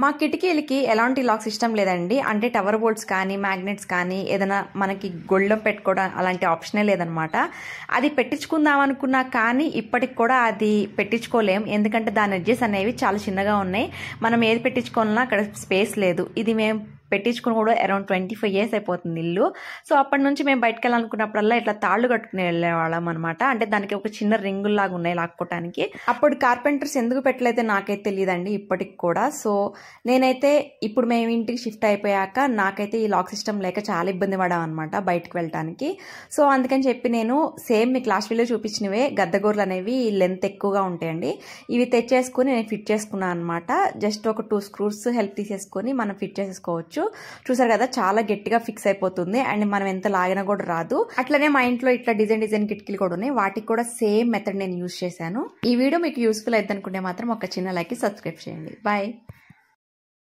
మా కిటికీలకి ఎలాంటి లాక్స్ ఇష్టం లేదండి అంటే టవర్ బోర్డ్స్ కానీ మ్యాగ్నెట్స్ కానీ ఏదైనా మనకి గొళ్ళం పెట్టుకోవడం అలాంటి ఆప్షనే లేదనమాట అది పెట్టించుకుందాం అనుకున్నా కానీ ఇప్పటికి కూడా అది పెట్టించుకోలేం ఎందుకంటే దాని ఎడ్జెస్ అనేవి చాలా చిన్నగా ఉన్నాయి మనం ఏది పెట్టించుకోవాలన్నా అక్కడ స్పేస్ లేదు ఇది మేము పెట్టించుకుని కూడా అరౌండ్ ట్వంటీ ఫైవ్ ఇయర్స్ అయిపోతుంది ఇల్లు సో అప్పటి నుంచి మేము బయటకు వెళ్ళాలనుకున్నప్పుడల్లా ఇట్లా తాళ్ళు కట్టుకుని వెళ్ళేవాళ్ళం అనమాట అంటే దానికి ఒక చిన్న రింగుల్లాగా ఉన్నాయి లాక్కోటానికి అప్పుడు కార్పెంటర్స్ ఎందుకు పెట్టలేదో నాకైతే తెలియదండి ఇప్పటికి కూడా సో నేనైతే ఇప్పుడు మేము ఇంటికి షిఫ్ట్ అయిపోయాక నాకైతే ఈ లాక్ సిస్టమ్ లేక చాలా ఇబ్బంది పడాం అనమాట బయటకు వెళ్ళటానికి సో అందుకని చెప్పి నేను సేమ్ మీ క్లాస్ వీళ్ళు చూపించినవే గద్దగోర్లు అనేవి లెంత్ ఎక్కువగా ఉంటాయండి ఇవి తెచ్చేసుకుని నేను ఫిట్ చేసుకున్నాను అనమాట జస్ట్ ఒక టూ స్క్రూస్ హెల్ప్ తీసేసుకొని మనం ఫిట్ చేసేసుకోవచ్చు చేయొచ్చు చూసారు కదా చాలా గట్టిగా ఫిక్స్ అయిపోతుంది అండ్ మనం ఎంత లాగినా కూడా రాదు అట్లనే మా ఇంట్లో ఇట్లా డిజైన్ డిజైన్ కిటికీలు కూడా ఉన్నాయి వాటికి కూడా సేమ్ మెథడ్ నేను యూస్ చేశాను ఈ వీడియో మీకు యూస్ఫుల్ అయితే అనుకుంటే మాత్రం ఒక చిన్న లైక్ సబ్స్క్రైబ్ చేయండి బాయ్